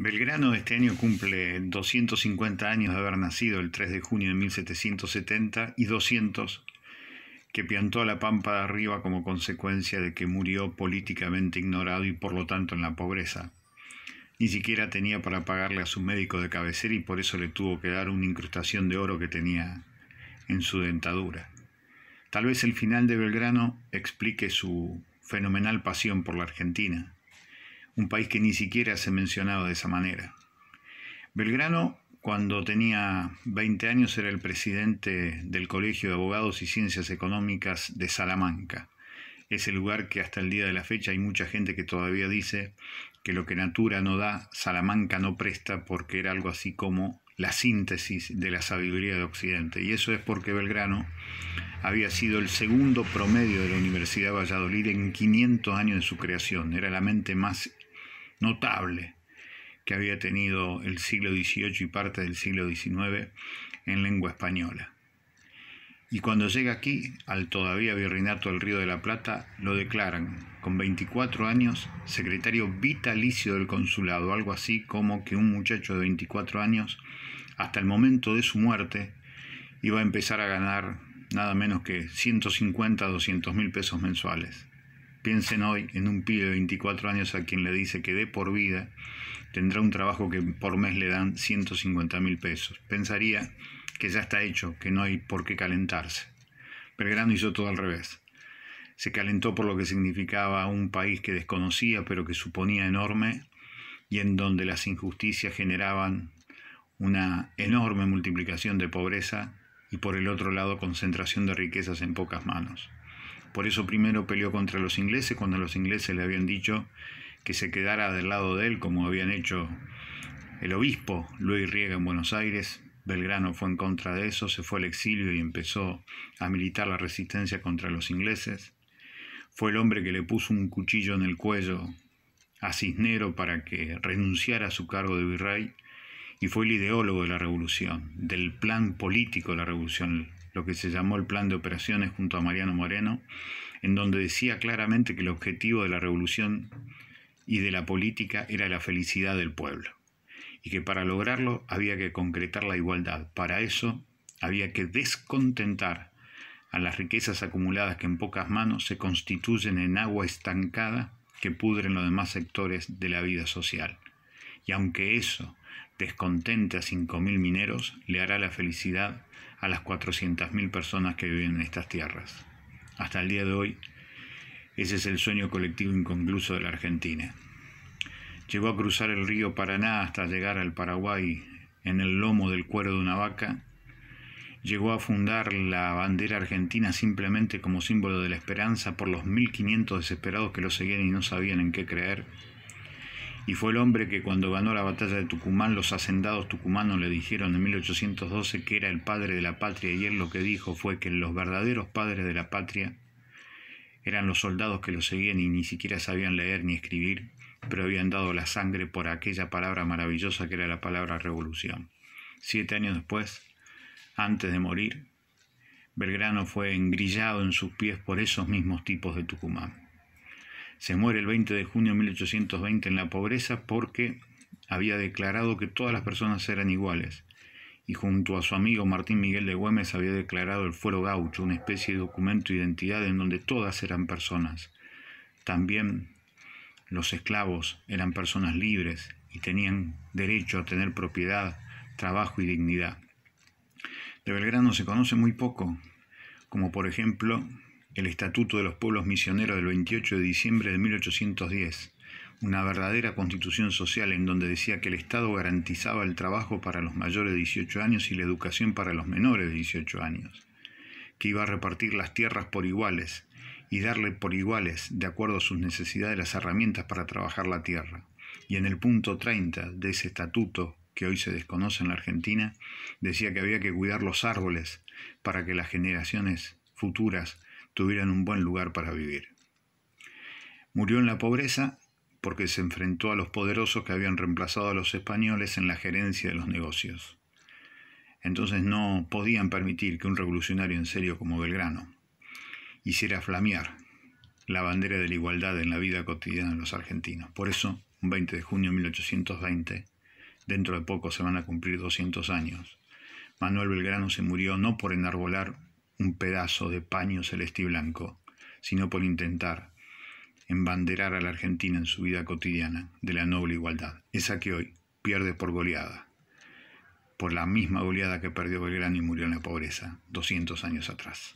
Belgrano este año cumple 250 años de haber nacido el 3 de junio de 1770 y 200 que piantó a la pampa de arriba como consecuencia de que murió políticamente ignorado y por lo tanto en la pobreza. Ni siquiera tenía para pagarle a su médico de cabecera y por eso le tuvo que dar una incrustación de oro que tenía en su dentadura. Tal vez el final de Belgrano explique su fenomenal pasión por la Argentina un país que ni siquiera se mencionaba de esa manera. Belgrano, cuando tenía 20 años, era el presidente del Colegio de Abogados y Ciencias Económicas de Salamanca, Es el lugar que hasta el día de la fecha hay mucha gente que todavía dice que lo que Natura no da, Salamanca no presta, porque era algo así como la síntesis de la sabiduría de Occidente. Y eso es porque Belgrano había sido el segundo promedio de la Universidad de Valladolid en 500 años de su creación. Era la mente más notable que había tenido el siglo XVIII y parte del siglo XIX en lengua española. Y cuando llega aquí, al todavía virreinato del Río de la Plata, lo declaran, con 24 años, secretario vitalicio del consulado, algo así como que un muchacho de 24 años, hasta el momento de su muerte, iba a empezar a ganar nada menos que 150 200 mil pesos mensuales. Piensen hoy en un pibe de 24 años a quien le dice que de por vida tendrá un trabajo que por mes le dan 150 mil pesos. Pensaría que ya está hecho, que no hay por qué calentarse. Belgrano hizo todo al revés. Se calentó por lo que significaba un país que desconocía pero que suponía enorme y en donde las injusticias generaban una enorme multiplicación de pobreza y por el otro lado concentración de riquezas en pocas manos. Por eso primero peleó contra los ingleses cuando los ingleses le habían dicho que se quedara del lado de él, como habían hecho el obispo Luis Riega en Buenos Aires. Belgrano fue en contra de eso, se fue al exilio y empezó a militar la resistencia contra los ingleses. Fue el hombre que le puso un cuchillo en el cuello a Cisnero para que renunciara a su cargo de virrey y fue el ideólogo de la revolución, del plan político de la revolución lo que se llamó el Plan de Operaciones junto a Mariano Moreno, en donde decía claramente que el objetivo de la revolución y de la política era la felicidad del pueblo, y que para lograrlo había que concretar la igualdad. Para eso había que descontentar a las riquezas acumuladas que en pocas manos se constituyen en agua estancada que pudren los demás sectores de la vida social. Y aunque eso Descontenta a 5.000 mineros le hará la felicidad a las 400.000 personas que viven en estas tierras. Hasta el día de hoy, ese es el sueño colectivo inconcluso de la Argentina. Llegó a cruzar el río Paraná hasta llegar al Paraguay en el lomo del cuero de una vaca. Llegó a fundar la bandera argentina simplemente como símbolo de la esperanza por los 1.500 desesperados que lo seguían y no sabían en qué creer y fue el hombre que cuando ganó la batalla de Tucumán los hacendados tucumanos le dijeron en 1812 que era el padre de la patria y él lo que dijo fue que los verdaderos padres de la patria eran los soldados que lo seguían y ni siquiera sabían leer ni escribir, pero habían dado la sangre por aquella palabra maravillosa que era la palabra revolución. Siete años después, antes de morir, Belgrano fue engrillado en sus pies por esos mismos tipos de Tucumán. Se muere el 20 de junio de 1820 en la pobreza porque había declarado que todas las personas eran iguales y junto a su amigo Martín Miguel de Güemes había declarado el fuero gaucho, una especie de documento de identidad en donde todas eran personas. También los esclavos eran personas libres y tenían derecho a tener propiedad, trabajo y dignidad. De Belgrano se conoce muy poco, como por ejemplo el Estatuto de los Pueblos Misioneros del 28 de diciembre de 1810, una verdadera constitución social en donde decía que el Estado garantizaba el trabajo para los mayores de 18 años y la educación para los menores de 18 años, que iba a repartir las tierras por iguales y darle por iguales, de acuerdo a sus necesidades, las herramientas para trabajar la tierra. Y en el punto 30 de ese estatuto, que hoy se desconoce en la Argentina, decía que había que cuidar los árboles para que las generaciones futuras tuvieran un buen lugar para vivir. Murió en la pobreza porque se enfrentó a los poderosos que habían reemplazado a los españoles en la gerencia de los negocios. Entonces no podían permitir que un revolucionario en serio como Belgrano hiciera flamear la bandera de la igualdad en la vida cotidiana de los argentinos. Por eso, un 20 de junio de 1820, dentro de poco se van a cumplir 200 años, Manuel Belgrano se murió no por enarbolar un pedazo de paño celeste y blanco, sino por intentar embanderar a la Argentina en su vida cotidiana de la noble igualdad, esa que hoy pierde por goleada, por la misma goleada que perdió Belgrano y murió en la pobreza 200 años atrás.